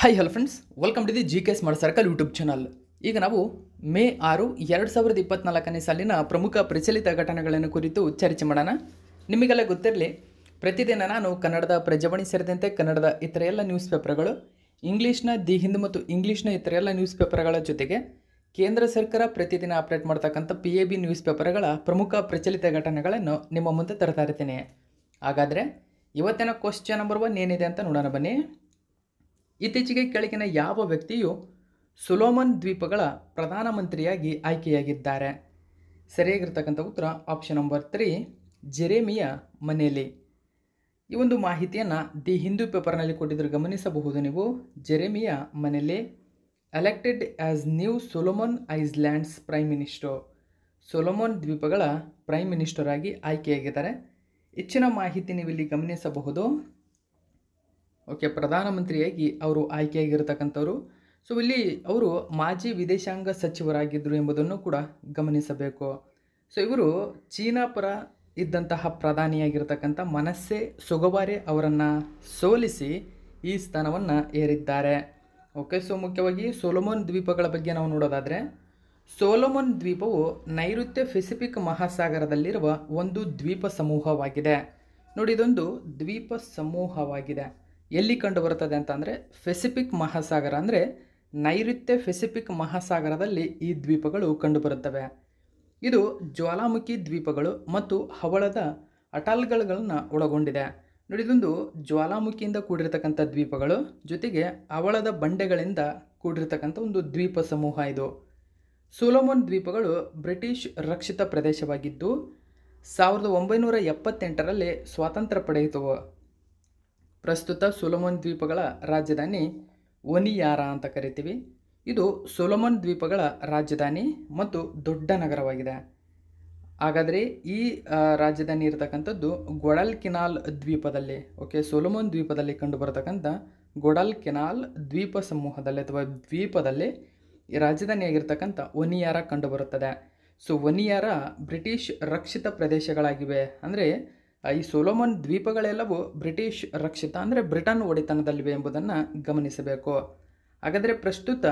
hi hello friends welcome to the G K smart circle YouTube channel ಈಗ ನಾವು ಮೇ ಆರು ಎರಡು ಸಾವಿರದ ಇಪ್ಪತ್ನಾಲ್ಕನೇ ಸಾಲಿನ ಪ್ರಮುಖ ಪ್ರಚಲಿತ ಘಟನೆಗಳನ್ನು ಕುರಿತು ಚರ್ಚೆ ಮಾಡೋಣ ನಿಮಗೆಲ್ಲ ಗೊತ್ತಿರಲಿ ಪ್ರತಿದಿನ ನಾನು ಕನ್ನಡದ ಪ್ರಜಾವಾಣಿ ಸೇರಿದಂತೆ ಕನ್ನಡದ ಇತರ ಎಲ್ಲ ನ್ಯೂಸ್ ಪೇಪರ್ಗಳು ಇಂಗ್ಲೀಷ್ನ ದಿ ಹಿಂದ್ ಮತ್ತು ಇಂಗ್ಲೀಷ್ನ ಇತರ ಎಲ್ಲ ನ್ಯೂಸ್ ಪೇಪರ್ಗಳ ಜೊತೆಗೆ ಕೇಂದ್ರ ಸರ್ಕಾರ ಪ್ರತಿದಿನ ಅಪ್ಡೇಟ್ ಮಾಡ್ತಕ್ಕಂಥ ಪಿ ಎ ಬಿ ನ್ಯೂಸ್ ಪೇಪರ್ಗಳ ಪ್ರಮುಖ ಪ್ರಚಲಿತ ಘಟನೆಗಳನ್ನು ನಿಮ್ಮ ಮುಂದೆ ತರ್ತಾ ಇರ್ತೀನಿ ಹಾಗಾದರೆ ಇವತ್ತಿನ ಕ್ವಶನ್ ನಂಬರ್ ಒನ್ ಏನಿದೆ ಅಂತ ನೋಡೋಣ ಬನ್ನಿ ಇತ್ತೀಚೆಗೆ ಕೆಳಗಿನ ಯಾವ ವ್ಯಕ್ತಿಯು ಸುಲೋಮನ್ ದ್ವೀಪಗಳ ಪ್ರಧಾನಮಂತ್ರಿಯಾಗಿ ಆಯ್ಕೆಯಾಗಿದ್ದಾರೆ ಸರಿಯಾಗಿರ್ತಕ್ಕಂಥ ಉತ್ತರ ಆಪ್ಷನ್ ನಂಬರ್ ತ್ರೀ ಜೆರೆಮಿಯ ಮನೇಲಿ ಈ ಒಂದು ಮಾಹಿತಿಯನ್ನು ದಿ ಹಿಂದೂ ಪೇಪರ್ನಲ್ಲಿ ಕೊಟ್ಟಿದ್ದರೆ ಗಮನಿಸಬಹುದು ನೀವು Jeremiah Manele elected as new Solomon Islands prime minister Solomon ದ್ವೀಪಗಳ ಪ್ರೈಮ್ ಮಿನಿಸ್ಟರ್ ಆಗಿ ಆಯ್ಕೆಯಾಗಿದ್ದಾರೆ ಹೆಚ್ಚಿನ ಮಾಹಿತಿ ನೀವು ಇಲ್ಲಿ ಗಮನಿಸಬಹುದು ಓಕೆ ಪ್ರಧಾನಮಂತ್ರಿಯಾಗಿ ಅವರು ಆಯ್ಕೆಯಾಗಿರ್ತಕ್ಕಂಥವ್ರು ಸೊ ಇಲ್ಲಿ ಅವರು ಮಾಜಿ ವಿದೇಶಾಂಗ ಸಚಿವರಾಗಿದ್ದರು ಎಂಬುದನ್ನು ಕೂಡ ಗಮನಿಸಬೇಕು ಸೊ ಇವರು ಚೀನಾ ಪರ ಇದ್ದಂತಹ ಪ್ರಧಾನಿಯಾಗಿರ್ತಕ್ಕಂಥ ಮನಸ್ಸೆ ಸೊಗಬಾರೆ ಅವರನ್ನು ಸೋಲಿಸಿ ಈ ಸ್ಥಾನವನ್ನು ಏರಿದ್ದಾರೆ ಓಕೆ ಸೊ ಮುಖ್ಯವಾಗಿ ಸೋಲೋಮನ್ ದ್ವೀಪಗಳ ಬಗ್ಗೆ ನಾವು ನೋಡೋದಾದರೆ ಸೋಲೊಮೋನ್ ದ್ವೀಪವು ನೈಋತ್ಯ ಪೆಸಿಫಿಕ್ ಮಹಾಸಾಗರದಲ್ಲಿರುವ ಒಂದು ದ್ವೀಪ ಸಮೂಹವಾಗಿದೆ ನೋಡಿ ಇದೊಂದು ದ್ವೀಪ ಸಮೂಹವಾಗಿದೆ ಎಲ್ಲಿ ಕಂಡು ಅಂತ ಅಂತಂದರೆ ಫೆಸಿಫಿಕ್ ಮಹಾಸಾಗರ ಅಂದರೆ ನೈಋತ್ಯ ಫೆಸಿಫಿಕ್ ಮಹಾಸಾಗರದಲ್ಲಿ ಈ ದ್ವೀಪಗಳು ಕಂಡುಬರುತ್ತವೆ ಇದು ಜ್ವಾಲಾಮುಖಿ ದ್ವೀಪಗಳು ಮತ್ತು ಹವಳದ ಅಟಾಲ್ಗಳನ್ನು ಒಳಗೊಂಡಿದೆ ನೋಡಿ ಇದೊಂದು ಜ್ವಾಲಾಮುಖಿಯಿಂದ ಕೂಡಿರತಕ್ಕಂಥ ದ್ವೀಪಗಳು ಜೊತೆಗೆ ಹವಳದ ಬಂಡೆಗಳಿಂದ ಕೂಡಿರತಕ್ಕಂಥ ಒಂದು ದ್ವೀಪ ಸಮೂಹ ಇದು ಸೋಲೋಮನ್ ದ್ವೀಪಗಳು ಬ್ರಿಟಿಷ್ ರಕ್ಷಿತ ಪ್ರದೇಶವಾಗಿದ್ದು ಸಾವಿರದ ಒಂಬೈನೂರ ಎಪ್ಪತ್ತೆಂಟರಲ್ಲಿ ಸ್ವಾತಂತ್ರ್ಯ ಪಡೆಯಿತು ಪ್ರಸ್ತುತ ಸೊಲೊಮನ್ ದ್ವೀಪಗಳ ರಾಜಧಾನಿ ಒನಿಯಾರ ಅಂತ ಕರಿತೀವಿ ಇದು ಸೊಲೊಮನ್ ದ್ವೀಪಗಳ ರಾಜಧಾನಿ ಮತ್ತು ದೊಡ್ಡ ನಗರವಾಗಿದೆ ಹಾಗಾದರೆ ಈ ರಾಜಧಾನಿ ಇರತಕ್ಕಂಥದ್ದು ಗೊಡಲ್ ಕೆನಾಲ್ ದ್ವೀಪದಲ್ಲಿ ಓಕೆ ಸೊಲೊಮನ್ ದ್ವೀಪದಲ್ಲಿ ಕಂಡುಬರತಕ್ಕಂಥ ಗೊಡಲ್ ಕೆನಾಲ್ ದ್ವೀಪ ಸಮೂಹದಲ್ಲಿ ಅಥವಾ ದ್ವೀಪದಲ್ಲಿ ರಾಜಧಾನಿಯಾಗಿರ್ತಕ್ಕಂಥ ಒನಿಯಾರ ಕಂಡುಬರುತ್ತದೆ ಸೊ ಒನಿಯಾರ ಬ್ರಿಟಿಷ್ ರಕ್ಷಿತ ಪ್ರದೇಶಗಳಾಗಿವೆ ಅಂದರೆ ಈ ಸೋಲೋಮನ್ ದ್ವೀಪಗಳೆಲ್ಲವೂ ಬ್ರಿಟಿಷ್ ರಕ್ಷಿತ ಅಂದರೆ ಬ್ರಿಟನ್ ಒಡೆತನದಲ್ಲಿವೆ ಎಂಬುದನ್ನು ಗಮನಿಸಬೇಕು ಹಾಗಾದರೆ ಪ್ರಸ್ತುತ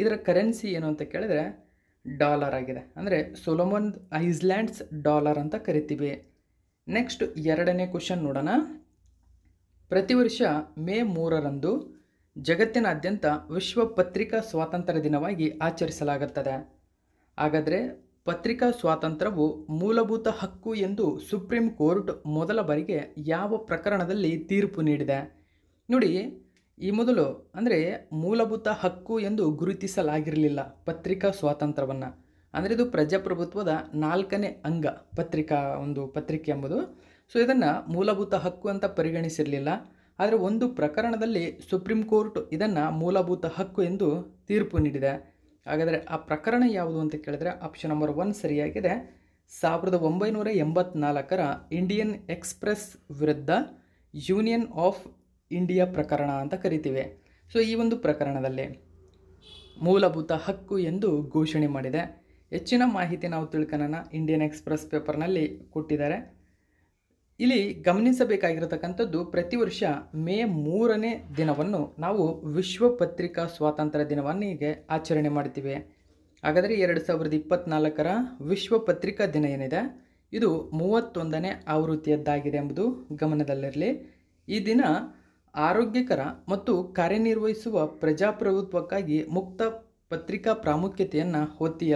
ಇದರ ಕರೆನ್ಸಿ ಏನು ಅಂತ ಕೇಳಿದ್ರೆ ಡಾಲರ್ ಆಗಿದೆ ಅಂದರೆ ಸೋಲೋಮನ್ ಐಸ್ಲ್ಯಾಂಡ್ಸ್ ಡಾಲರ್ ಅಂತ ಕರಿತೀವಿ ನೆಕ್ಸ್ಟ್ ಎರಡನೇ ಕ್ವಶನ್ ನೋಡೋಣ ಪ್ರತಿ ವರ್ಷ ಮೇ ಮೂರರಂದು ಜಗತ್ತಿನಾದ್ಯಂತ ವಿಶ್ವ ಪತ್ರಿಕಾ ಸ್ವಾತಂತ್ರ್ಯ ದಿನವಾಗಿ ಆಚರಿಸಲಾಗುತ್ತದೆ ಹಾಗಾದರೆ ಪತ್ರಿಕಾ ಸ್ವಾತಂತ್ರ್ಯವು ಮೂಲಭೂತ ಹಕ್ಕು ಎಂದು ಸುಪ್ರೀಂ ಕೋರ್ಟ್ ಮೊದಲ ಬಾರಿಗೆ ಯಾವ ಪ್ರಕರಣದಲ್ಲಿ ತೀರ್ಪು ನೀಡಿದೆ ನೋಡಿ ಈ ಮೊದಲು ಅಂದರೆ ಮೂಲಭೂತ ಹಕ್ಕು ಎಂದು ಗುರುತಿಸಲಾಗಿರಲಿಲ್ಲ ಪತ್ರಿಕಾ ಸ್ವಾತಂತ್ರ್ಯವನ್ನು ಅಂದರೆ ಇದು ಪ್ರಜಾಪ್ರಭುತ್ವದ ನಾಲ್ಕನೇ ಅಂಗ ಪತ್ರಿಕಾ ಒಂದು ಪತ್ರಿಕೆ ಎಂಬುದು ಸೊ ಇದನ್ನು ಮೂಲಭೂತ ಹಕ್ಕು ಅಂತ ಪರಿಗಣಿಸಿರಲಿಲ್ಲ ಆದರೆ ಒಂದು ಪ್ರಕರಣದಲ್ಲಿ ಸುಪ್ರೀಂ ಕೋರ್ಟ್ ಇದನ್ನು ಮೂಲಭೂತ ಹಕ್ಕು ಎಂದು ತೀರ್ಪು ನೀಡಿದೆ ಹಾಗಾದರೆ ಆ ಪ್ರಕರಣ ಯಾವುದು ಅಂತ ಕೇಳಿದ್ರೆ ಆಪ್ಷನ್ ನಂಬರ್ ಒನ್ ಸರಿಯಾಗಿದೆ ಸಾವಿರದ ಒಂಬೈನೂರ ಎಂಬತ್ನಾಲ್ಕರ ಇಂಡಿಯನ್ ಎಕ್ಸ್ಪ್ರೆಸ್ ವಿರುದ್ಧ ಯೂನಿಯನ್ ಆಫ್ ಇಂಡಿಯಾ ಪ್ರಕರಣ ಅಂತ ಕರಿತೀವಿ ಸೊ ಈ ಒಂದು ಪ್ರಕರಣದಲ್ಲಿ ಮೂಲಭೂತ ಹಕ್ಕು ಎಂದು ಘೋಷಣೆ ಮಾಡಿದೆ ಹೆಚ್ಚಿನ ಮಾಹಿತಿ ನಾವು ತಿಳ್ಕೊಳ್ಳೋಣ ಇಂಡಿಯನ್ ಎಕ್ಸ್ಪ್ರೆಸ್ ಪೇಪರ್ನಲ್ಲಿ ಕೊಟ್ಟಿದ್ದಾರೆ ಇಲ್ಲಿ ಗಮನಿಸಬೇಕಾಗಿರತಕ್ಕಂಥದ್ದು ಪ್ರತಿ ವರ್ಷ ಮೇ ಮೂರನೇ ದಿನವನ್ನು ನಾವು ವಿಶ್ವ ಪತ್ರಿಕಾ ಸ್ವಾತಂತ್ರ್ಯ ದಿನವನ್ನಿಗೆ ಆಚರಣೆ ಮಾಡ್ತೀವಿ ಹಾಗಾದರೆ ಎರಡು ಸಾವಿರದ ಇಪ್ಪತ್ತ್ನಾಲ್ಕರ ವಿಶ್ವ ಪತ್ರಿಕಾ ದಿನ ಏನಿದೆ ಇದು ಮೂವತ್ತೊಂದನೇ ಆವೃತ್ತಿಯದ್ದಾಗಿದೆ ಎಂಬುದು ಗಮನದಲ್ಲಿರಲಿ ಈ ದಿನ ಆರೋಗ್ಯಕರ ಮತ್ತು ಕಾರ್ಯನಿರ್ವಹಿಸುವ ಪ್ರಜಾಪ್ರಭುತ್ವಕ್ಕಾಗಿ ಮುಕ್ತ ಪತ್ರಿಕಾ ಪ್ರಾಮುಖ್ಯತೆಯನ್ನು ಹೊತ್ತಿ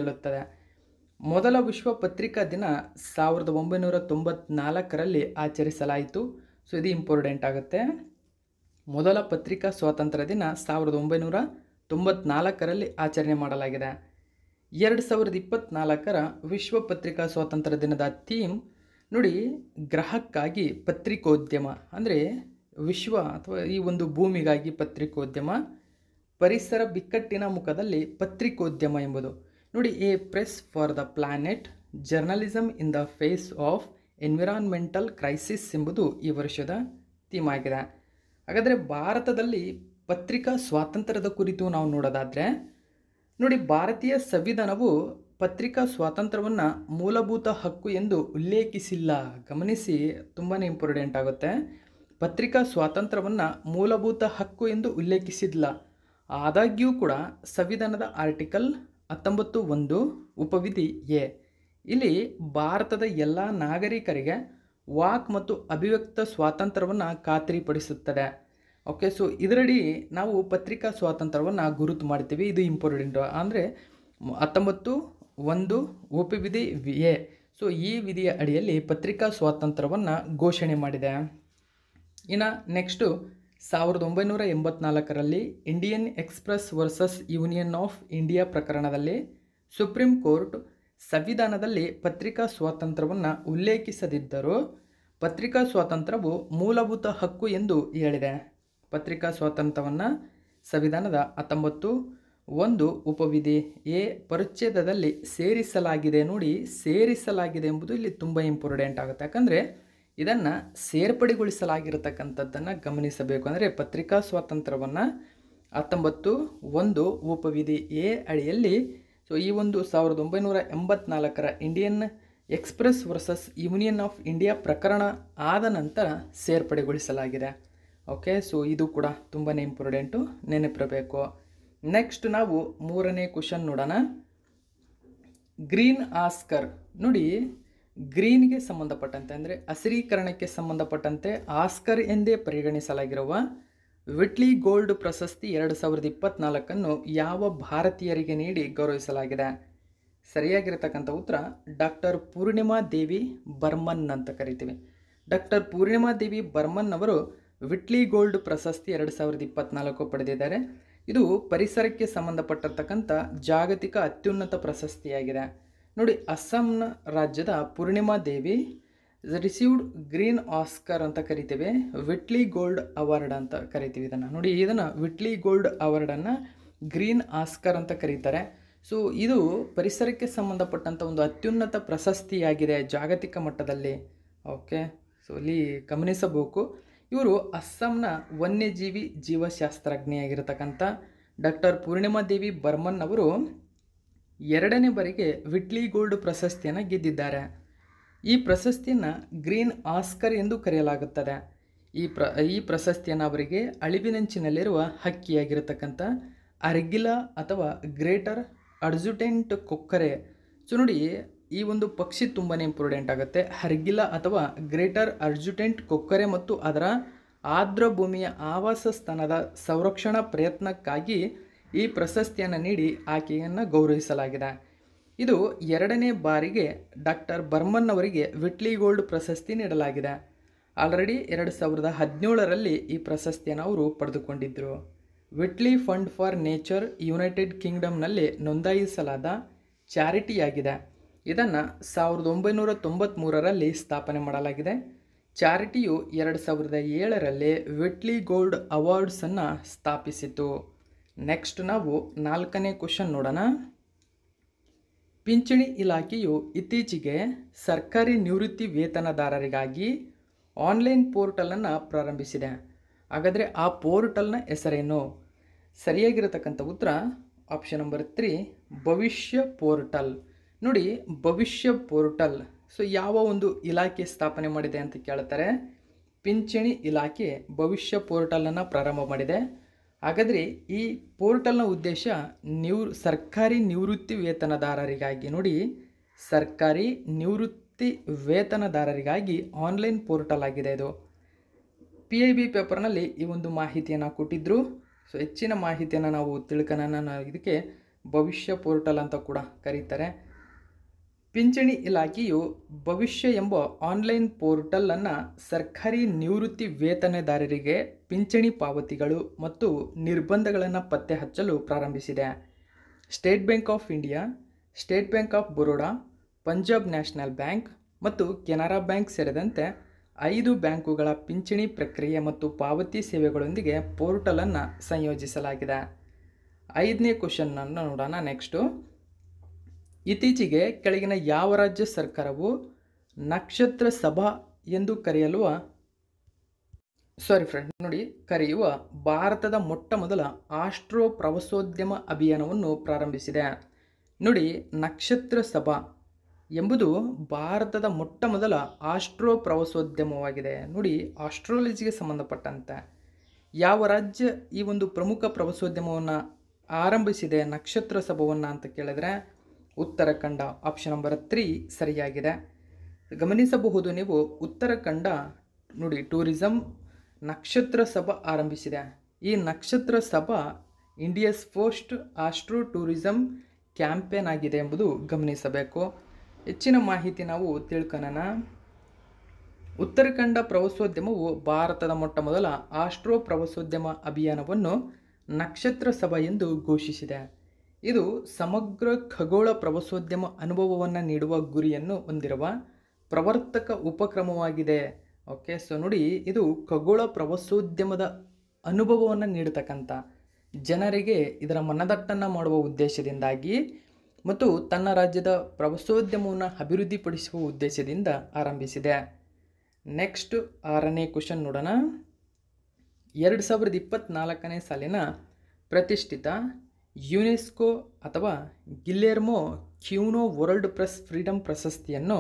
ಮೊದಲ ವಿಶ್ವ ಪತ್ರಿಕಾ ದಿನ ಸಾವಿರದ ಒಂಬೈನೂರ ತೊಂಬತ್ನಾಲ್ಕರಲ್ಲಿ ಆಚರಿಸಲಾಯಿತು ಸೊ ಇದು ಇಂಪಾರ್ಟೆಂಟ್ ಆಗುತ್ತೆ ಮೊದಲ ಪತ್ರಿಕಾ ಸ್ವಾತಂತ್ರ್ಯ ದಿನ ಸಾವಿರದ ಒಂಬೈನೂರ ತೊಂಬತ್ನಾಲ್ಕರಲ್ಲಿ ಆಚರಣೆ ಮಾಡಲಾಗಿದೆ ಎರಡು ಸಾವಿರದ ಇಪ್ಪತ್ನಾಲ್ಕರ ವಿಶ್ವ ಪತ್ರಿಕಾ ಸ್ವಾತಂತ್ರ್ಯ ದಿನದ ಥೀಮ್ ನೋಡಿ ಗ್ರಹಕ್ಕಾಗಿ ಪತ್ರಿಕೋದ್ಯಮ ಅಂದರೆ ವಿಶ್ವ ಅಥವಾ ಈ ಒಂದು ಭೂಮಿಗಾಗಿ ಪತ್ರಿಕೋದ್ಯಮ ಪರಿಸರ ಬಿಕ್ಕಟ್ಟಿನ ಮುಖದಲ್ಲಿ ಪತ್ರಿಕೋದ್ಯಮ ಎಂಬುದು ನೋಡಿ a press for the planet journalism in the face of environmental crisis ಎಂಬುದು ಈ ವರ್ಷದ ಥೀಮ್ ಆಗಿದೆ ಹಾಗಾದರೆ ಭಾರತದಲ್ಲಿ ಪತ್ರಿಕಾ ಸ್ವಾತಂತ್ರ್ಯದ ಕುರಿತು ನಾವು ನೋಡೋದಾದರೆ ನೋಡಿ ಭಾರತೀಯ ಸಂವಿಧಾನವು ಪತ್ರಿಕಾ ಸ್ವಾತಂತ್ರ್ಯವನ್ನು ಮೂಲಭೂತ ಹಕ್ಕು ಎಂದು ಉಲ್ಲೇಖಿಸಿಲ್ಲ ಗಮನಿಸಿ ತುಂಬಾ ಇಂಪಾರ್ಟೆಂಟ್ ಆಗುತ್ತೆ ಪತ್ರಿಕಾ ಸ್ವಾತಂತ್ರ್ಯವನ್ನು ಮೂಲಭೂತ ಹಕ್ಕು ಎಂದು ಉಲ್ಲೇಖಿಸಿಲ್ಲ ಆದಾಗ್ಯೂ ಕೂಡ ಸಂವಿಧಾನದ ಆರ್ಟಿಕಲ್ ಹತ್ತೊಂಬತ್ತು ಒಂದು ಉಪವಿಧಿ ಎ ಇಲ್ಲಿ ಭಾರತದ ಎಲ್ಲ ನಾಗರಿಕರಿಗೆ ವಾಕ್ ಮತ್ತು ಅಭಿವ್ಯಕ್ತ ಸ್ವಾತಂತ್ರ್ಯವನ್ನು ಖಾತ್ರಿಪಡಿಸುತ್ತದೆ ಓಕೆ ಸೊ ಇದರಡಿ ನಾವು ಪತ್ರಿಕಾ ಸ್ವಾತಂತ್ರ್ಯವನ್ನು ಗುರುತು ಮಾಡ್ತೀವಿ ಇದು ಇಂಪಾರ್ಟೆಂಟು ಅಂದರೆ ಹತ್ತೊಂಬತ್ತು ಒಂದು ಉಪವಿಧಿ ಎ ಸೊ ಈ ವಿಧಿಯ ಅಡಿಯಲ್ಲಿ ಪತ್ರಿಕಾ ಸ್ವಾತಂತ್ರ್ಯವನ್ನು ಘೋಷಣೆ ಮಾಡಿದೆ ಇನ್ನು ನೆಕ್ಸ್ಟು ಸಾವಿರದ ಒಂಬೈನೂರ ಎಂಬತ್ನಾಲ್ಕರಲ್ಲಿ Indian Express versus Union of India ಪ್ರಕರಣದಲ್ಲಿ ಸುಪ್ರೀಂ ಕೋರ್ಟ್ ಸಂವಿಧಾನದಲ್ಲಿ ಪತ್ರಿಕಾ ಸ್ವಾತಂತ್ರ್ಯವನ್ನು ಉಲ್ಲೇಖಿಸದಿದ್ದರೂ ಪತ್ರಿಕಾ ಸ್ವಾತಂತ್ರ್ಯವು ಮೂಲಭೂತ ಹಕ್ಕು ಎಂದು ಹೇಳಿದೆ ಪತ್ರಿಕಾ ಸ್ವಾತಂತ್ರ್ಯವನ್ನು ಸಂವಿಧಾನದ ಹತ್ತೊಂಬತ್ತು ಒಂದು ಉಪವಿಧಿ ಎ ಪರಿಚ್ಛೇದದಲ್ಲಿ ಸೇರಿಸಲಾಗಿದೆ ನೋಡಿ ಸೇರಿಸಲಾಗಿದೆ ಎಂಬುದು ಇಲ್ಲಿ ತುಂಬ ಇಂಪಾರ್ಟೆಂಟ್ ಆಗುತ್ತೆ ಯಾಕಂದರೆ ಇದನ್ನು ಸೇರ್ಪಡೆಗೊಳಿಸಲಾಗಿರತಕ್ಕಂಥದ್ದನ್ನು ಗಮನಿಸಬೇಕು ಅಂದರೆ ಪತ್ರಿಕಾ ಸ್ವಾತಂತ್ರ್ಯವನ್ನು ಹತ್ತೊಂಬತ್ತು ಒಂದು ಉಪವಿಧಿ ಎ ಅಡಿಯಲ್ಲಿ ಸೊ ಈ ಒಂದು ಸಾವಿರದ ಒಂಬೈನೂರ ಎಂಬತ್ನಾಲ್ಕರ Indian Express versus Union of India ಪ್ರಕರಣ ಆದ ನಂತರ ಸೇರ್ಪಡೆಗೊಳಿಸಲಾಗಿದೆ ಓಕೆ ಸೊ ಇದು ಕೂಡ ತುಂಬಾ ಇಂಪಾರ್ಟೆಂಟು ನೆನಪಿರಬೇಕು ನೆಕ್ಸ್ಟ್ ನಾವು ಮೂರನೇ ಕ್ವಶನ್ ನೋಡೋಣ ಗ್ರೀನ್ ಆಸ್ಕರ್ ನೋಡಿ ಗ್ರೀನ್ಗೆ ಸಂಬಂಧಪಟ್ಟಂತೆ ಅಂದರೆ ಹಸಿರೀಕರಣಕ್ಕೆ ಸಂಬಂಧಪಟ್ಟಂತೆ ಆಸ್ಕರ್ ಎಂದೇ ಪರಿಗಣಿಸಲಾಗಿರುವ ವಿಟ್ಲಿ ಗೋಲ್ಡ್ ಪ್ರಶಸ್ತಿ ಎರಡು ಸಾವಿರದ ಇಪ್ಪತ್ನಾಲ್ಕನ್ನು ಯಾವ ಭಾರತೀಯರಿಗೆ ನೀಡಿ ಗೌರವಿಸಲಾಗಿದೆ ಸರಿಯಾಗಿರತಕ್ಕಂಥ ಉತ್ತರ ಡಾಕ್ಟರ್ ಪೂರ್ಣಿಮಾ ದೇವಿ ಬರ್ಮನ್ ಅಂತ ಕರಿತೀವಿ ಡಾಕ್ಟರ್ ಪೂರ್ಣಿಮಾ ದೇವಿ ಬರ್ಮನ್ ಅವರು ವಿಟ್ಲಿ ಗೋಲ್ಡ್ ಪ್ರಶಸ್ತಿ ಎರಡು ಸಾವಿರದ ಇಪ್ಪತ್ನಾಲ್ಕು ಪಡೆದಿದ್ದಾರೆ ಇದು ಪರಿಸರಕ್ಕೆ ಸಂಬಂಧಪಟ್ಟತಕ್ಕಂಥ ಜಾಗತಿಕ ಅತ್ಯುನ್ನತ ಪ್ರಶಸ್ತಿಯಾಗಿದೆ ನೋಡಿ ಅಸ್ಸಾಂನ ರಾಜ್ಯದ Purnima Devi received green Oscar ಅಂತ ಕರಿತೇವೆ ವಿಟ್ಲಿ ಗೋಲ್ಡ್ ಅವಾರ್ಡ್ ಅಂತ ಕರಿತೀವಿ ಇದನ್ನು ನೋಡಿ ಇದನ್ನು ವಿಟ್ಲಿ ಗೋಲ್ಡ್ ಅವಾರ್ಡನ್ನು ಗ್ರೀನ್ ಆಸ್ಕರ್ ಅಂತ ಕರೀತಾರೆ ಸೊ ಇದು ಪರಿಸರಕ್ಕೆ ಸಂಬಂಧಪಟ್ಟಂಥ ಒಂದು ಅತ್ಯುನ್ನತ ಪ್ರಶಸ್ತಿಯಾಗಿದೆ ಜಾಗತಿಕ ಮಟ್ಟದಲ್ಲಿ ಓಕೆ ಸೊ ಇಲ್ಲಿ ಗಮನಿಸಬೇಕು ಇವರು ಅಸ್ಸಾಂನ ವನ್ಯಜೀವಿ ಜೀವಶಾಸ್ತ್ರಜ್ಞೆಯಾಗಿರತಕ್ಕಂಥ ಡಾಕ್ಟರ್ ಪೂರ್ಣಿಮಾ ದೇವಿ ಬರ್ಮನ್ ಅವರು ಎರಡನೇ ಬಾರಿಗೆ ವಿಟ್ಲಿ ಗೋಲ್ಡ್ ಪ್ರಶಸ್ತಿಯನ್ನು ಗೆದ್ದಿದ್ದಾರೆ ಈ ಪ್ರಶಸ್ತಿಯನ್ನು ಗ್ರೀನ್ ಆಸ್ಕರ್ ಎಂದು ಕರೆಯಲಾಗುತ್ತದೆ ಈ ಪ್ರ ಈ ಪ್ರಶಸ್ತಿಯನ್ನು ಅವರಿಗೆ ಅಳಿವಿನಂಚಿನಲ್ಲಿರುವ ಹಕ್ಕಿಯಾಗಿರತಕ್ಕಂಥ ಅರ್ಗಿಲ ಅಥವಾ ಗ್ರೇಟರ್ ಅರ್ಜುಟೆಂಟ್ ಕೊಕ್ಕರೆ ನೋಡಿ ಈ ಒಂದು ಪಕ್ಷಿ ತುಂಬಾ ಇಂಪಾರ್ಟೆಂಟ್ ಆಗುತ್ತೆ ಹರ್ಗಿಲಾ ಅಥವಾ ಗ್ರೇಟರ್ ಅರ್ಜುಟೆಂಟ್ ಕೊಕ್ಕರೆ ಮತ್ತು ಅದರ ಆರ್ದ್ರ ಭೂಮಿಯ ಆವಾಸ ಸ್ಥಾನದ ಸಂರಕ್ಷಣಾ ಪ್ರಯತ್ನಕ್ಕಾಗಿ ಈ ಪ್ರಶಸ್ತಿಯನ್ನು ನೀಡಿ ಆಕೆಯನ್ನು ಗೌರವಿಸಲಾಗಿದೆ ಇದು ಎರಡನೇ ಬಾರಿಗೆ ಡಾಕ್ಟರ್ ಬರ್ಮನ್ ಅವರಿಗೆ ವಿಟ್ಲಿ ಗೋಲ್ಡ್ ಪ್ರಶಸ್ತಿ ನೀಡಲಾಗಿದೆ ಆಲ್ರೆಡಿ ಎರಡು ಸಾವಿರದ ಹದಿನೇಳರಲ್ಲಿ ಈ ಪ್ರಶಸ್ತಿಯನ್ನು ಅವರು ಪಡೆದುಕೊಂಡಿದ್ದರು Whitley fund for nature united ಕಿಂಗ್ಡಮ್ನಲ್ಲಿ ನೋಂದಾಯಿಸಲಾದ ಚಾರಿಟಿಯಾಗಿದೆ ಇದನ್ನು ಸಾವಿರದ ಒಂಬೈನೂರ ತೊಂಬತ್ತ್ಮೂರರಲ್ಲಿ ಸ್ಥಾಪನೆ ಮಾಡಲಾಗಿದೆ ಚಾರಿಟಿಯು ಎರಡು ಸಾವಿರದ ಏಳರಲ್ಲಿ ವಿಟ್ಲಿ ಗೋಲ್ಡ್ ಅವಾರ್ಡ್ಸನ್ನು ಸ್ಥಾಪಿಸಿತು ನೆಕ್ಸ್ಟ್ ನಾವು ನಾಲ್ಕನೇ ಕ್ವಶನ್ ನೋಡೋಣ ಪಿಂಚಣಿ ಇಲಾಖೆಯು ಇತ್ತೀಚೆಗೆ ಸರ್ಕಾರಿ ನಿವೃತ್ತಿ ವೇತನದಾರರಿಗಾಗಿ ಆನ್ಲೈನ್ ಪೋರ್ಟಲನ್ನು ಪ್ರಾರಂಭಿಸಿದೆ ಹಾಗಾದರೆ ಆ ಪೋರ್ಟಲ್ನ ಹೆಸರೇನು ಸರಿಯಾಗಿರತಕ್ಕಂಥ ಉತ್ತರ option number three Bhavishya portal ನೋಡಿ ಭವಿಷ್ಯ ಪೋರ್ಟಲ್ ಸೊ ಯಾವ ಒಂದು ಇಲಾಖೆ ಸ್ಥಾಪನೆ ಮಾಡಿದೆ ಅಂತ ಕೇಳ್ತಾರೆ ಪಿಂಚಣಿ ಇಲಾಖೆ ಭವಿಷ್ಯ ಪೋರ್ಟಲನ್ನು ಪ್ರಾರಂಭ ಮಾಡಿದೆ ಹಾಗಾದರೆ ಈ ಪೋರ್ಟಲ್ನ ಉದ್ದೇಶ ನಿವೃ ಸರ್ಕಾರಿ ನಿವೃತ್ತಿ ವೇತನದಾರರಿಗಾಗಿ ನೋಡಿ ಸರ್ಕಾರಿ ನಿವೃತ್ತಿ ವೇತನದಾರರಿಗಾಗಿ ಆನ್ಲೈನ್ ಪೋರ್ಟಲ್ ಆಗಿದೆ ಇದು ಪಿ ಐ ಬಿ ಪೇಪರ್ನಲ್ಲಿ ಈ ಒಂದು ಮಾಹಿತಿಯನ್ನು ಕೊಟ್ಟಿದ್ದರು ಸೊ ಹೆಚ್ಚಿನ ಮಾಹಿತಿಯನ್ನು ನಾವು ತಿಳ್ಕೊಳ್ಳೋಣ ಇದಕ್ಕೆ ಭವಿಷ್ಯ ಪೋರ್ಟಲ್ ಅಂತ ಕೂಡ ಕರೀತಾರೆ ಪಿಂಚಣಿ ಇಲಾಖೆಯು ಭವಿಷ್ಯ ಎಂಬ ಆನ್ಲೈನ್ ಪೋರ್ಟಲನ್ನು ಸರ್ಕಾರಿ ನಿವೃತ್ತಿ ವೇತನದಾರರಿಗೆ ಪಿಂಚಣಿ ಪಾವತಿಗಳು ಮತ್ತು ನಿರ್ಬಂಧಗಳನ್ನು ಪತ್ತೆ ಹಚ್ಚಲು ಪ್ರಾರಂಭಿಸಿದೆ state bank of India state bank of Baroda Punjab national bank ಮತ್ತು ಕೆನರಾ ಬ್ಯಾಂಕ್ ಸೇರಿದಂತೆ ಐದು ಬ್ಯಾಂಕುಗಳ ಪಿಂಚಣಿ ಪ್ರಕ್ರಿಯೆ ಮತ್ತು ಪಾವತಿ ಸೇವೆಗಳೊಂದಿಗೆ ಪೋರ್ಟಲನ್ನು ಸಂಯೋಜಿಸಲಾಗಿದೆ ಐದನೇ ಕ್ವಶನ್ನನ್ನು ನೋಡೋಣ ನೆಕ್ಸ್ಟು ಇತ್ತೀಚೆಗೆ ಕೆಳಗಿನ ಯಾವ ರಾಜ್ಯ ಸರ್ಕಾರವು ನಕ್ಷತ್ರ ಸಭಾ ಎಂದು ಕರೆಯಲುವ ಸಾರಿ ಫ್ರೆಂಡ್ ನೋಡಿ ಕರೆಯುವ ಭಾರತದ ಮೊಟ್ಟ ಮೊದಲ ಆಸ್ಟ್ರೋ ಪ್ರವಾಸೋದ್ಯಮ ಅಭಿಯಾನವನ್ನು ಪ್ರಾರಂಭಿಸಿದೆ ನೋಡಿ ನಕ್ಷತ್ರ ಸಭಾ ಎಂಬುದು ಭಾರತದ ಮೊಟ್ಟ ಮೊದಲ ಆಸ್ಟ್ರೋ ಪ್ರವಾಸೋದ್ಯಮವಾಗಿದೆ ನೋಡಿ ಆಸ್ಟ್ರಾಲಜಿಗೆ ಸಂಬಂಧಪಟ್ಟಂತೆ ಯಾವ ರಾಜ್ಯ ಈ ಒಂದು ಪ್ರಮುಖ ಪ್ರವಾಸೋದ್ಯಮವನ್ನು ಆರಂಭಿಸಿದೆ ನಕ್ಷತ್ರ ಸಭವನ್ನು ಅಂತ ಕೇಳಿದ್ರೆ ಉತ್ತರಖಂಡ ಆಪ್ಷನ್ ನಂಬರ್ ತ್ರೀ ಸರಿಯಾಗಿದೆ ಗಮನಿಸಬಹುದು ನೀವು ಉತ್ತರಖಂಡ ನೋಡಿ ಟೂರಿಸಂ ನಕ್ಷತ್ರ ಸಭಾ ಆರಂಭಿಸಿದೆ ಈ Nakshatra Sabha India's first astro tourism campaign ಆಗಿದೆ ಎಂಬುದು ಗಮನಿಸಬೇಕು ಹೆಚ್ಚಿನ ಮಾಹಿತಿ ನಾವು ತಿಳ್ಕೊಳ್ಳೋಣ ಉತ್ತರಾಖಂಡ ಪ್ರವಾಸೋದ್ಯಮವು ಭಾರತದ ಮೊಟ್ಟಮೊದಲ ಆಸ್ಟ್ರೋ ಪ್ರವಾಸೋದ್ಯಮ ಅಭಿಯಾನವನ್ನು ನಕ್ಷತ್ರ ಸಭಾ ಎಂದು ಘೋಷಿಸಿದೆ ಇದು ಸಮಗ್ರ ಖಗೋಳ ಪ್ರವಾಸೋದ್ಯಮ ಅನುಭವವನ್ನು ನೀಡುವ ಗುರಿಯನ್ನು ಹೊಂದಿರುವ ಪ್ರವರ್ತಕ ಉಪಕ್ರಮವಾಗಿದೆ ಓಕೆ ಸೊ ನೋಡಿ ಇದು ಖಗೋಳ ಪ್ರವಾಸೋದ್ಯಮದ ಅನುಭವವನ್ನು ನೀಡತಕ್ಕಂಥ ಜನರಿಗೆ ಇದರ ಮನದಟ್ಟನ್ನು ಮಾಡುವ ಉದ್ದೇಶದಿಂದಾಗಿ ಮತ್ತು ತನ್ನ ರಾಜ್ಯದ ಪ್ರವಾಸೋದ್ಯಮವನ್ನು ಅಭಿವೃದ್ಧಿಪಡಿಸುವ ಉದ್ದೇಶದಿಂದ ಆರಂಭಿಸಿದೆ ನೆಕ್ಸ್ಟ್ ಆರನೇ ಕ್ವಶನ್ ನೋಡೋಣ ಎರಡು ಸಾವಿರದ ಇಪ್ಪತ್ತ್ನಾಲ್ಕನೇ ಸಾಲಿನ ಪ್ರತಿಷ್ಠಿತ ಯುನೆಸ್ಕೋ ಅಥವಾ Guillermo Cano world press freedom ಪ್ರಶಸ್ತಿಯನ್ನು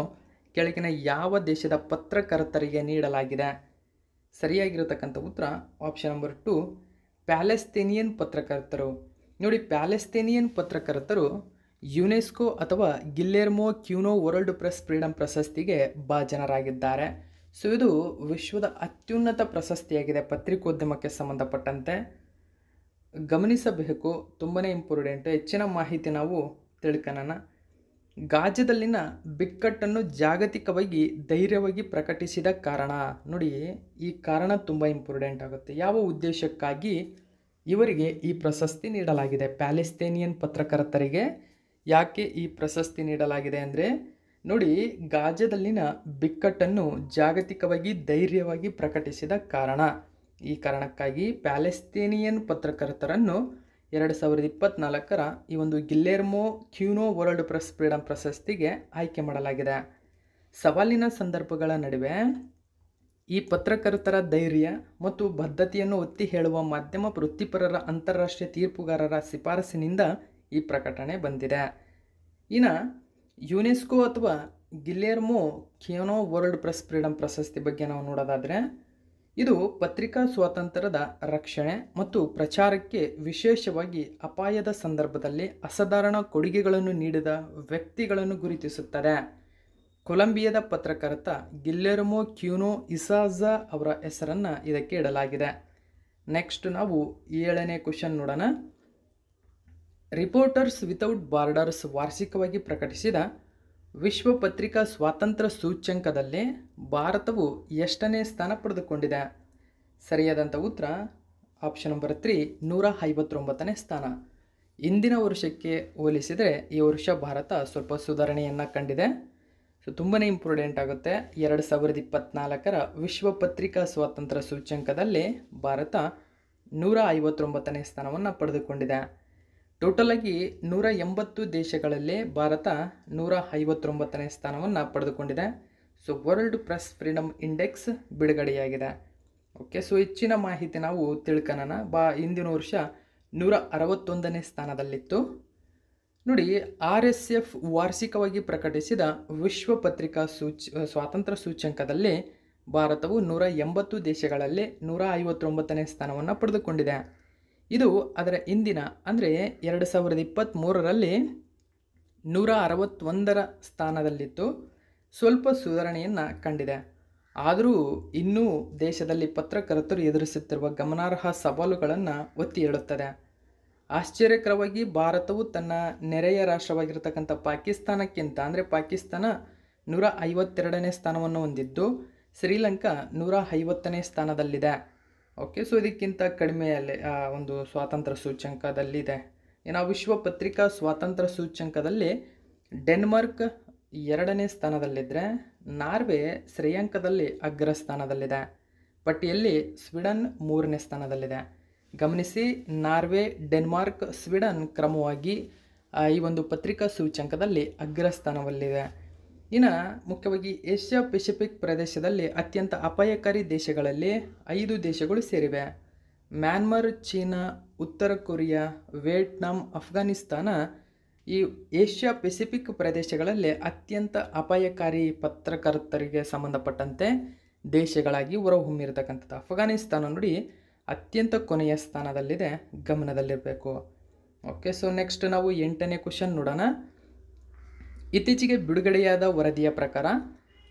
ಕೆಳಗಿನ ಯಾವ ದೇಶದ ಪತ್ರಕರ್ತರಿಗೆ ನೀಡಲಾಗಿದೆ ಸರಿಯಾಗಿರತಕ್ಕಂಥ ಉತ್ತರ ಆಪ್ಷನ್ ನಂಬರ್ ಟು ಪ್ಯಾಲೆಸ್ತೇನಿಯನ್ ಪತ್ರಕರ್ತರು ನೋಡಿ ಪ್ಯಾಲೆಸ್ತೇನಿಯನ್ ಪತ್ರಕರ್ತರು ಯುನೆಸ್ಕೋ ಅಥವಾ Guillermo Cano world press freedom ಪ್ರಶಸ್ತಿಗೆ ಭಾಜನರಾಗಿದ್ದಾರೆ ಸೊ ಇದು ವಿಶ್ವದ ಅತ್ಯುನ್ನತ ಪ್ರಶಸ್ತಿಯಾಗಿದೆ ಪತ್ರಿಕೋದ್ಯಮಕ್ಕೆ ಸಂಬಂಧಪಟ್ಟಂತೆ ಗಮನಿಸಬೇಕು ತುಂಬಾ ಇಂಪಾರ್ಟೆಂಟ್ ಹೆಚ್ಚಿನ ಮಾಹಿತಿ ನಾವು ತಿಳ್ಕೊಳ್ಳೋಣ ಗಾಜದಲ್ಲಿನ ಬಿಕ್ಕಟ್ಟನ್ನು ಜಾಗತಿಕವಾಗಿ ಧೈರ್ಯವಾಗಿ ಪ್ರಕಟಿಸಿದ ಕಾರಣ ನೋಡಿ ಈ ಕಾರಣ ತುಂಬ ಇಂಪಾರ್ಟೆಂಟ್ ಆಗುತ್ತೆ ಯಾವ ಉದ್ದೇಶಕ್ಕಾಗಿ ಇವರಿಗೆ ಈ ಪ್ರಶಸ್ತಿ ನೀಡಲಾಗಿದೆ ಪ್ಯಾಲೆಸ್ತೇನಿಯನ್ ಪತ್ರಕರ್ತರಿಗೆ ಯಾಕೆ ಈ ಪ್ರಶಸ್ತಿ ನೀಡಲಾಗಿದೆ ಅಂದರೆ ನೋಡಿ ಗಾಜದಲ್ಲಿನ ಬಿಕ್ಕಟ್ಟನ್ನು ಜಾಗತಿಕವಾಗಿ ಧೈರ್ಯವಾಗಿ ಪ್ರಕಟಿಸಿದ ಕಾರಣ ಈ ಕಾರಣಕ್ಕಾಗಿ ಪ್ಯಾಲೆಸ್ತೀನಿಯನ್ ಪತ್ರಕರ್ತರನ್ನು ಎರಡು ಸಾವಿರದ ಇಪ್ಪತ್ತ್ನಾಲ್ಕರ ಈ ಒಂದು Guillermo Cano world press freedom ಪ್ರಶಸ್ತಿಗೆ ಆಯ್ಕೆ ಮಾಡಲಾಗಿದೆ ಸವಾಲಿನ ಸಂದರ್ಭಗಳ ನಡುವೆ ಈ ಪತ್ರಕರ್ತರ ಧೈರ್ಯ ಮತ್ತು ಬದ್ಧತೆಯನ್ನು ಒತ್ತಿ ಹೇಳುವ ಮಾಧ್ಯಮ ವೃತ್ತಿಪರರ ಅಂತಾರಾಷ್ಟ್ರೀಯ ತೀರ್ಪುಗಾರರ ಶಿಫಾರಸಿನಿಂದ ಈ ಪ್ರಕಟಣೆ ಬಂದಿದೆ ಇನ್ನು ಯುನೆಸ್ಕೋ ಅಥವಾ Guillermo Cano world press freedom ಪ್ರಶಸ್ತಿ ಬಗ್ಗೆ ನಾವು ನೋಡೋದಾದರೆ ಇದು ಪತ್ರಿಕಾ ಸ್ವಾತಂತ್ರ್ಯದ ರಕ್ಷಣೆ ಮತ್ತು ಪ್ರಚಾರಕ್ಕೆ ವಿಶೇಷವಾಗಿ ಅಪಾಯದ ಸಂದರ್ಭದಲ್ಲಿ ಅಸಾಧಾರಣ ಕೊಡುಗೆಗಳನ್ನು ನೀಡಿದ ವ್ಯಕ್ತಿಗಳನ್ನು ಗುರುತಿಸುತ್ತದೆ ಕೊಲಂಬಿಯಾದ ಪತ್ರಕರ್ತ ಗಿಲ್ಲೆರ್ಮೋ ಕ್ಯೂನೊ ಇಸಾಜಾ ಅವರ ಹೆಸರನ್ನು ಇದಕ್ಕೆ ಇಡಲಾಗಿದೆ ನೆಕ್ಸ್ಟ್ ನಾವು ಏಳನೇ ಕ್ವಶನ್ ನೋಡೋಣ ರಿಪೋರ್ಟರ್ಸ್ ವಿತೌಟ್ ಬಾರ್ಡರ್ಸ್ ವಾರ್ಷಿಕವಾಗಿ ಪ್ರಕಟಿಸಿದ ವಿಶ್ವ ಪತ್ರಿಕಾ ಸ್ವಾತಂತ್ರ್ಯ ಸೂಚ್ಯಂಕದಲ್ಲಿ ಭಾರತವು ಎಷ್ಟನೇ ಸ್ಥಾನ ಪಡೆದುಕೊಂಡಿದೆ ಸರಿಯಾದಂಥ ಉತ್ತರ ಆಪ್ಷನ್ ನಂಬರ್ ತ್ರೀ ನೂರ ಐವತ್ತೊಂಬತ್ತನೇ ಸ್ಥಾನ ಇಂದಿನ ವರ್ಷಕ್ಕೆ ಹೋಲಿಸಿದರೆ ಈ ವರ್ಷ ಭಾರತ ಸ್ವಲ್ಪ ಸುಧಾರಣೆಯನ್ನು ಕಂಡಿದೆ ಸೊ ತುಂಬಾ ಇಂಪಾರ್ಟೆಂಟ್ ಆಗುತ್ತೆ ಎರಡು ಸಾವಿರದ ಇಪ್ಪತ್ತ್ನಾಲ್ಕರ ವಿಶ್ವ ಪತ್ರಿಕಾ ಸ್ವಾತಂತ್ರ್ಯ ಸೂಚ್ಯಂಕದಲ್ಲಿ ಭಾರತ ನೂರ ಐವತ್ತೊಂಬತ್ತನೇ ಸ್ಥಾನವನ್ನು ಪಡೆದುಕೊಂಡಿದೆ ಟೋಟಲಾಗಿ ನೂರ ಎಂಬತ್ತು ದೇಶಗಳಲ್ಲಿ ಭಾರತ ನೂರ ಐವತ್ತೊಂಬತ್ತನೇ ಸ್ಥಾನವನ್ನು ಪಡೆದುಕೊಂಡಿದೆ so world press freedom index ಬಿಡುಗಡೆಯಾಗಿದೆ ಓಕೆ ಸೊ ಹೆಚ್ಚಿನ ಮಾಹಿತಿ ನಾವು ತಿಳ್ಕೊಳ್ಳೋಣ ಬಾ ಹಿಂದಿನ ವರ್ಷ ನೂರ ಅರವತ್ತೊಂದನೇ ಸ್ಥಾನದಲ್ಲಿತ್ತು ನೋಡಿ ಆರ್ ಎಸ್ ಎಫ್ ವಾರ್ಷಿಕವಾಗಿ ಪ್ರಕಟಿಸಿದ ವಿಶ್ವ ಪತ್ರಿಕಾ ಸೂಚ ಸ್ವಾತಂತ್ರ್ಯ ಸೂಚ್ಯಂಕದಲ್ಲಿ ಭಾರತವು ನೂರ ಎಂಬತ್ತು ದೇಶಗಳಲ್ಲಿ ನೂರ ಐವತ್ತೊಂಬತ್ತನೇ ಸ್ಥಾನವನ್ನು ಪಡೆದುಕೊಂಡಿದೆ ಇದು ಅದರ ಇಂದಿನ ಅಂದರೆ ಎರಡು ಸಾವಿರದ ಇಪ್ಪತ್ತ್ಮೂರರಲ್ಲಿ ನೂರ ಅರವತ್ತೊಂದರ ಸ್ಥಾನದಲ್ಲಿತ್ತು ಸ್ವಲ್ಪ ಸುಧಾರಣೆಯನ್ನು ಕಂಡಿದೆ ಆದರೂ ಇನ್ನೂ ದೇಶದಲ್ಲಿ ಪತ್ರಕರ್ತರು ಎದುರಿಸುತ್ತಿರುವ ಗಮನಾರ್ಹ ಸವಾಲುಗಳನ್ನು ಒತ್ತಿ ಹೇಳುತ್ತದೆ ಆಶ್ಚರ್ಯಕರವಾಗಿ ಭಾರತವು ತನ್ನ ನೆರೆಯ ರಾಷ್ಟ್ರವಾಗಿರತಕ್ಕಂಥ ಪಾಕಿಸ್ತಾನಕ್ಕಿಂತ ಅಂದರೆ ಪಾಕಿಸ್ತಾನ ನೂರ ಐವತ್ತೆರಡನೇ ಸ್ಥಾನವನ್ನು ಹೊಂದಿದ್ದು ಶ್ರೀಲಂಕಾ ನೂರ ಐವತ್ತನೇ ಸ್ಥಾನದಲ್ಲಿದೆ ಓಕೆ ಸೊ ಇದಕ್ಕಿಂತ ಕಡಿಮೆಯಲ್ಲೇ ಒಂದು ಸ್ವಾತಂತ್ರ್ಯ ಸೂಚ್ಯಂಕದಲ್ಲಿದೆ ಏನೋ ವಿಶ್ವ ಪತ್ರಿಕಾ ಸ್ವಾತಂತ್ರ್ಯ ಸೂಚ್ಯಂಕದಲ್ಲಿ ಡೆನ್ಮಾರ್ಕ್ ಎರಡನೇ ಸ್ಥಾನದಲ್ಲಿದ್ದರೆ ನಾರ್ವೆ ಶ್ರೇಯಾಂಕದಲ್ಲಿ ಅಗ್ರ ಸ್ಥಾನದಲ್ಲಿದೆ ಪಟ್ಟಿಯಲ್ಲಿ ಸ್ವೀಡನ್ ಮೂರನೇ ಸ್ಥಾನದಲ್ಲಿದೆ ಗಮನಿಸಿ ನಾರ್ವೆ ಡೆನ್ಮಾರ್ಕ್ ಸ್ವೀಡನ್ ಕ್ರಮವಾಗಿ ಈ ಒಂದು ಪತ್ರಿಕಾ ಸೂಚ್ಯಂಕದಲ್ಲಿ ಅಗ್ರಸ್ಥಾನವಲ್ಲಿದೆ ಇನ್ನು ಮುಖ್ಯವಾಗಿ ಏಷ್ಯಾ ಪೆಸಿಫಿಕ್ ಪ್ರದೇಶದಲ್ಲಿ ಅತ್ಯಂತ ಅಪಾಯಕಾರಿ ದೇಶಗಳಲ್ಲಿ ಐದು ದೇಶಗಳು ಸೇರಿವೆ ಮ್ಯಾನ್ಮಾರ್ ಚೀನಾ ಉತ್ತರ ಕೊರಿಯಾ ವಿಯೆಟ್ನಾಂ ಅಫ್ಘಾನಿಸ್ತಾನ ಈ ಏಷ್ಯಾ ಪೆಸಿಫಿಕ್ ಪ್ರದೇಶಗಳಲ್ಲಿ ಅತ್ಯಂತ ಅಪಾಯಕಾರಿ ಪತ್ರಕರ್ತರಿಗೆ ಸಂಬಂಧಪಟ್ಟಂತೆ ದೇಶಗಳಾಗಿ ಹೊರಹೊಮ್ಮಿರತಕ್ಕಂಥದ್ದು ಅಫ್ಘಾನಿಸ್ತಾನ ನೋಡಿ ಅತ್ಯಂತ ಕೊನೆಯ ಸ್ಥಾನದಲ್ಲಿದೆ ಗಮನದಲ್ಲಿರಬೇಕು ಓಕೆ ಸೊ ನೆಕ್ಸ್ಟ್ ನಾವು ಎಂಟನೇ ಕ್ವಶನ್ ನೋಡೋಣ ಇತ್ತೀಚೆಗೆ ಬಿಡುಗಡೆಯಾದ ವರದಿಯ ಪ್ರಕಾರ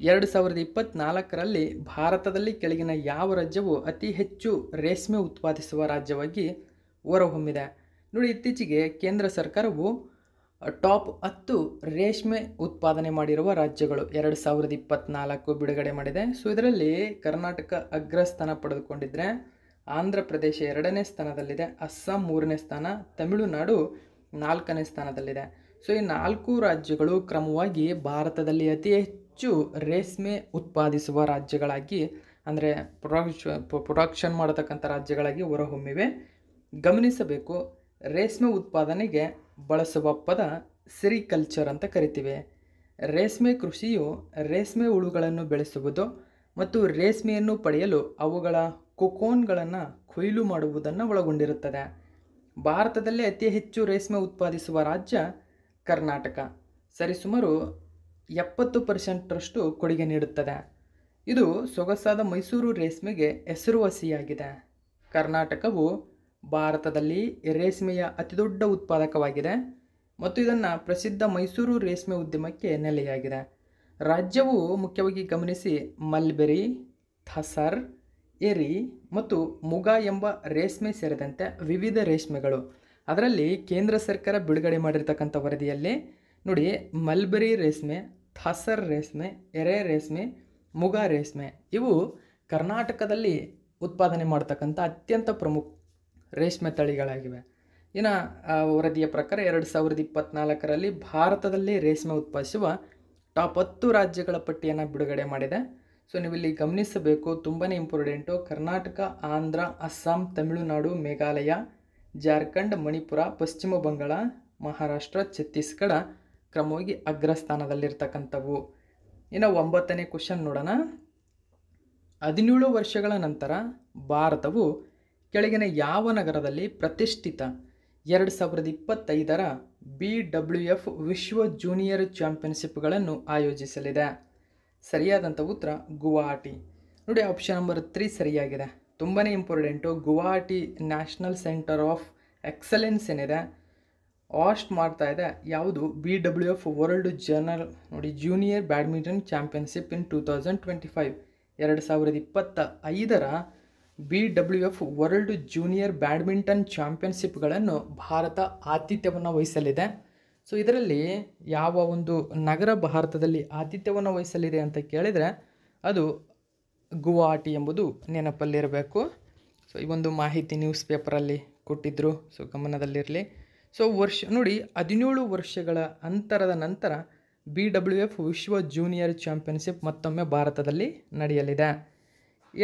ಎರಡು ಸಾವಿರದ ಇಪ್ಪತ್ತ್ನಾಲ್ಕರಲ್ಲಿ ಭಾರತದಲ್ಲಿ ಕೆಳಗಿನ ಯಾವ ರಾಜ್ಯವು ಅತಿ ಹೆಚ್ಚು ರೇಷ್ಮೆ ಉತ್ಪಾದಿಸುವ ರಾಜ್ಯವಾಗಿ ಹೊರಹೊಮ್ಮಿದೆ ನೋಡಿ ಇತ್ತೀಚೆಗೆ ಕೇಂದ್ರ ಸರ್ಕಾರವು ಟಾಪ್ ಹತ್ತು ರೇಷ್ಮೆ ಉತ್ಪಾದನೆ ಮಾಡಿರುವ ರಾಜ್ಯಗಳು ಎರಡು ಸಾವಿರದ ಇಪ್ಪತ್ನಾಲ್ಕು ಬಿಡುಗಡೆ ಮಾಡಿದೆ ಸೊ ಇದರಲ್ಲಿ ಕರ್ನಾಟಕ ಅಗ್ರಸ್ಥಾನ ಪಡೆದುಕೊಂಡಿದ್ದರೆ ಆಂಧ್ರ ಪ್ರದೇಶ ಎರಡನೇ ಸ್ಥಾನದಲ್ಲಿದೆ ಅಸ್ಸಾಂ ಮೂರನೇ ಸ್ಥಾನ ತಮಿಳುನಾಡು ನಾಲ್ಕನೇ ಸ್ಥಾನದಲ್ಲಿದೆ ಸೊ ಈ ನಾಲ್ಕು ರಾಜ್ಯಗಳು ಕ್ರಮವಾಗಿ ಭಾರತದಲ್ಲಿ ಅತಿ ಹೆಚ್ಚು ರೇಷ್ಮೆ ಉತ್ಪಾದಿಸುವ ರಾಜ್ಯಗಳಾಗಿ ಅಂದರೆ ಪ್ರೊಡಕ್ಷ ಪ್ರೊಡಕ್ಷನ್ ಮಾಡತಕ್ಕಂಥ ರಾಜ್ಯಗಳಾಗಿ ಹೊರಹೊಮ್ಮಿವೆ ಗಮನಿಸಬೇಕು ರೇಷ್ಮೆ ಉತ್ಪಾದನೆಗೆ ಬಳಸುವ ಪದ ಸಿರಿಕಲ್ಚರ್ ಅಂತ ಕರಿತೀವಿ ರೇಷ್ಮೆ ಕೃಷಿಯು ರೇಷ್ಮೆ ಹುಳುಗಳನ್ನು ಬೆಳೆಸುವುದು ಮತ್ತು ರೇಷ್ಮೆಯನ್ನು ಪಡೆಯಲು ಅವುಗಳ ಕೊಕೋನ್ಗಳನ್ನು ಕೊಯ್ಲು ಮಾಡುವುದನ್ನು ಒಳಗೊಂಡಿರುತ್ತದೆ ಭಾರತದಲ್ಲಿ ಅತಿ ಹೆಚ್ಚು ರೇಷ್ಮೆ ಉತ್ಪಾದಿಸುವ ರಾಜ್ಯ ಕರ್ನಾಟಕ ಸರಿಸುಮಾರು ಎಪ್ಪತ್ತು ಪರ್ಸೆಂಟ್ರಷ್ಟು ಕೊಡುಗೆ ನೀಡುತ್ತದೆ ಇದು ಸೊಗಸಾದ ಮೈಸೂರು ರೇಷ್ಮೆಗೆ ಹೆಸರುವಾಸಿಯಾಗಿದೆ ಕರ್ನಾಟಕವು ಭಾರತದಲ್ಲಿ ರೇಷ್ಮೆಯ ಅತಿದೊಡ್ಡ ಉತ್ಪಾದಕವಾಗಿದೆ ಮತ್ತು ಇದನ್ನು ಪ್ರಸಿದ್ಧ ಮೈಸೂರು ರೇಷ್ಮೆ ಉದ್ಯಮಕ್ಕೆ ನೆಲೆಯಾಗಿದೆ ರಾಜ್ಯವು ಮುಖ್ಯವಾಗಿ ಗಮನಿಸಿ ಮಲ್ಬೆರಿ ಥಸರ್ ಎರಿ ಮತ್ತು ಮುಗ ಎಂಬ ರೇಷ್ಮೆ ಸೇರಿದಂತೆ ವಿವಿಧ ರೇಷ್ಮೆಗಳು ಅದರಲ್ಲಿ ಕೇಂದ್ರ ಸರ್ಕಾರ ಬಿಡುಗಡೆ ಮಾಡಿರ್ತಕ್ಕಂಥ ವರದಿಯಲ್ಲಿ ನೋಡಿ ಮಲ್ಬರಿ ರೇಷ್ಮೆ ಥಾಸರ್ ರೇಷ್ಮೆ ಎರೆ ರೇಷ್ಮೆ ಮುಗ ರೇಷ್ಮೆ ಇವು ಕರ್ನಾಟಕದಲ್ಲಿ ಉತ್ಪಾದನೆ ಮಾಡ್ತಕ್ಕಂಥ ಅತ್ಯಂತ ಪ್ರಮುಖ ರೇಷ್ಮೆ ತಳಿಗಳಾಗಿವೆ ಇನ್ನು ವರದಿಯ ಪ್ರಕಾರ ಎರಡು ಸಾವಿರದ ಇಪ್ಪತ್ತ್ನಾಲ್ಕರಲ್ಲಿ ಭಾರತದಲ್ಲಿ ರೇಷ್ಮೆ ಉತ್ಪಾದಿಸುವ ಟಾಪ್ ಹತ್ತು ರಾಜ್ಯಗಳ ಪಟ್ಟಿಯನ್ನು ಬಿಡುಗಡೆ ಮಾಡಿದೆ ಸೊ ನೀವಿಲ್ಲಿ ಗಮನಿಸಬೇಕು ತುಂಬಾ ಇಂಪಾರ್ಟೆಂಟು ಕರ್ನಾಟಕ ಆಂಧ್ರ ಅಸ್ಸಾಂ ತಮಿಳುನಾಡು ಮೇಘಾಲಯ ಜಾರ್ಖಂಡ್ ಮಣಿಪುರ ಪಶ್ಚಿಮ ಬಂಗಾಳ ಮಹಾರಾಷ್ಟ್ರ ಛತ್ತೀಸ್ಗಢ ಕ್ರಮವಾಗಿ ಅಗ್ರಸ್ಥಾನದಲ್ಲಿರ್ತಕ್ಕಂಥವು ಇನ್ನು ಒಂಬತ್ತನೇ ಕ್ವಶನ್ ನೋಡೋಣ ಹದಿನೇಳು ವರ್ಷಗಳ ನಂತರ ಭಾರತವು ಕೆಳಗಿನ ಯಾವ ನಗರದಲ್ಲಿ ಪ್ರತಿಷ್ಠಿತ ಎರಡು ಸಾವಿರದ ಇಪ್ಪತ್ತೈದರ ಬಿ ಡಬ್ಲ್ಯೂ ಎಫ್ ವಿಶ್ವ ಜೂನಿಯರ್ ಚಾಂಪಿಯನ್ಶಿಪ್ಗಳನ್ನು ಆಯೋಜಿಸಲಿದೆ ಸರಿಯಾದಂಥ ಉತ್ತರ ಗುವಾಹಟಿ ನೋಡಿ ಆಪ್ಷನ್ ನಂಬರ್ ತ್ರೀ ಸರಿಯಾಗಿದೆ ತುಂಬಾ important Guwahati national centre of excellence ಏನಿದೆ ಆಸ್ಟ್ ಮಾಡ್ತಾ ಇದೆ ಯಾವುದು B W F world journal ನೋಡಿ junior badminton championship in two thousand twenty five ಎರಡು ಸಾವಿರದ ಇಪ್ಪತ್ತ ಐದರ B W F world junior badminton ಚಾಂಪಿಯನ್ಶಿಪ್ಗಳನ್ನು ಭಾರತ ಆತಿಥ್ಯವನ್ನು ವಹಿಸಲಿದೆ ಸೊ ಇದರಲ್ಲಿ ಯಾವ ಒಂದು ನಗರ ಭಾರತದಲ್ಲಿ ಆತಿಥ್ಯವನ್ನು ವಹಿಸಲಿದೆ ಅಂತ ಕೇಳಿದರೆ ಅದು ಗುವಾಹಟಿ ಎಂಬುದು ನೆನಪಲ್ಲಿರಬೇಕು ಸೊ ಈ ಒಂದು ಮಾಹಿತಿ ನ್ಯೂಸ್ ಪೇಪರಲ್ಲಿ ಕೊಟ್ಟಿದ್ದರು ಸೊ ಗಮನದಲ್ಲಿರಲಿ ಸೊ ವರ್ಷ ನೋಡಿ ಹದಿನೇಳು ವರ್ಷಗಳ ಅಂತರದ ನಂತರ ಬಿ ಡಬ್ಲ್ಯೂ ಎಫ್ ವಿಶ್ವ ಜೂನಿಯರ್ ಚಾಂಪಿಯನ್ಶಿಪ್ ಮತ್ತೊಮ್ಮೆ ಭಾರತದಲ್ಲಿ ನಡೆಯಲಿದೆ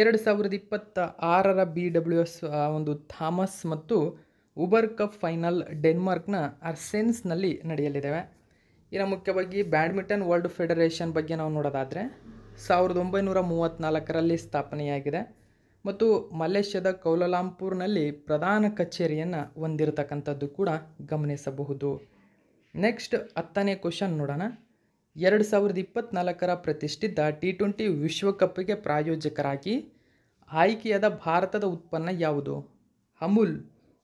ಎರಡು ಸಾವಿರದ ಇಪ್ಪತ್ತ ಆರರ ಬಿ ಡಬ್ಲ್ಯೂ ಎಸ್ ಒಂದು ಥಾಮಸ್ ಮತ್ತು ಉಬರ್ ಕಪ್ ಫೈನಲ್ ಡೆನ್ಮಾರ್ಕ್ನ ಅರ್ಸೆನ್ಸ್ನಲ್ಲಿ ನಡೆಯಲಿದ್ದಾವೆ ಇನ್ನು ಮುಖ್ಯವಾಗಿ ಬ್ಯಾಡ್ಮಿಂಟನ್ ವರ್ಲ್ಡ್ ಫೆಡರೇಷನ್ ಬಗ್ಗೆ ನಾವು ನೋಡೋದಾದರೆ ಸಾವಿರದ ಒಂಬೈನೂರ ಮೂವತ್ತ್ನಾಲ್ಕರಲ್ಲಿ ಸ್ಥಾಪನೆಯಾಗಿದೆ ಮತ್ತು ಮಲೇಷ್ಯಾದ ಕೌಲಲಾಂಪುರ್ನಲ್ಲಿ ಪ್ರಧಾನ ಕಚೇರಿಯನ್ನು ಹೊಂದಿರತಕ್ಕಂಥದ್ದು ಕೂಡ ಗಮನಿಸಬಹುದು ನೆಕ್ಸ್ಟ್ ಹತ್ತನೇ ಕ್ವಶನ್ ನೋಡೋಣ ಎರಡು ಸಾವಿರದ ಇಪ್ಪತ್ತ್ನಾಲ್ಕರ ಪ್ರತಿಷ್ಠಿತ ಟಿ ಟ್ವೆಂಟಿ ವಿಶ್ವಕಪ್ಗೆ ಪ್ರಾಯೋಜಕರಾಗಿ ಆಯ್ಕೆಯಾದ ಭಾರತದ ಉತ್ಪನ್ನ ಯಾವುದು ಅಮುಲ್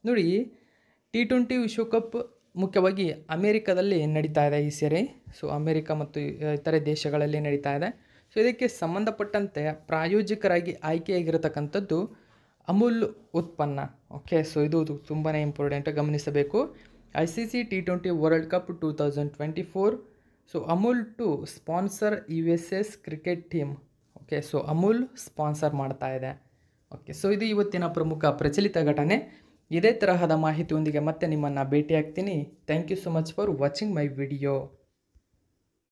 ನೋಡಿ ಟಿ ಟ್ವೆಂಟಿ ವಿಶ್ವಕಪ್ ಮುಖ್ಯವಾಗಿ ಅಮೇರಿಕಾದಲ್ಲಿ ನಡೀತಾ ಇದೆ ಈ ಸೇರಿ ಸೊ ಅಮೇರಿಕಾ ಮತ್ತು ಇತರೆ ದೇಶಗಳಲ್ಲಿ ನಡೀತಾ ಇದೆ ಸೊ ಇದಕ್ಕೆ ಸಂಬಂಧಪಟ್ಟಂತೆ ಪ್ರಾಯೋಜಕರಾಗಿ ಆಯ್ಕೆಯಾಗಿರತಕ್ಕಂಥದ್ದು ಅಮೂಲ್ ಉತ್ಪನ್ನ ಓಕೆ ಸೊ ಇದು ತುಂಬಾ ಇಂಪಾರ್ಟೆಂಟ್ ಗಮನಿಸಬೇಕು I C C T twenty world cup two thousand twenty four so Amul to sponsor U S S cricket team okay so Amul sponsor ಮಾಡ್ತಾ ಇದೆ ಓಕೆ ಸೊ ಇದು ಇವತ್ತಿನ ಪ್ರಮುಖ ಪ್ರಚಲಿತ ಘಟನೆ ಇದೇ ತರಹದ ಮಾಹಿತಿಯೊಂದಿಗೆ ಮತ್ತೆ ನಿಮ್ಮನ್ನು ಭೇಟಿಯಾಗ್ತೀನಿ thank you so much for watching my video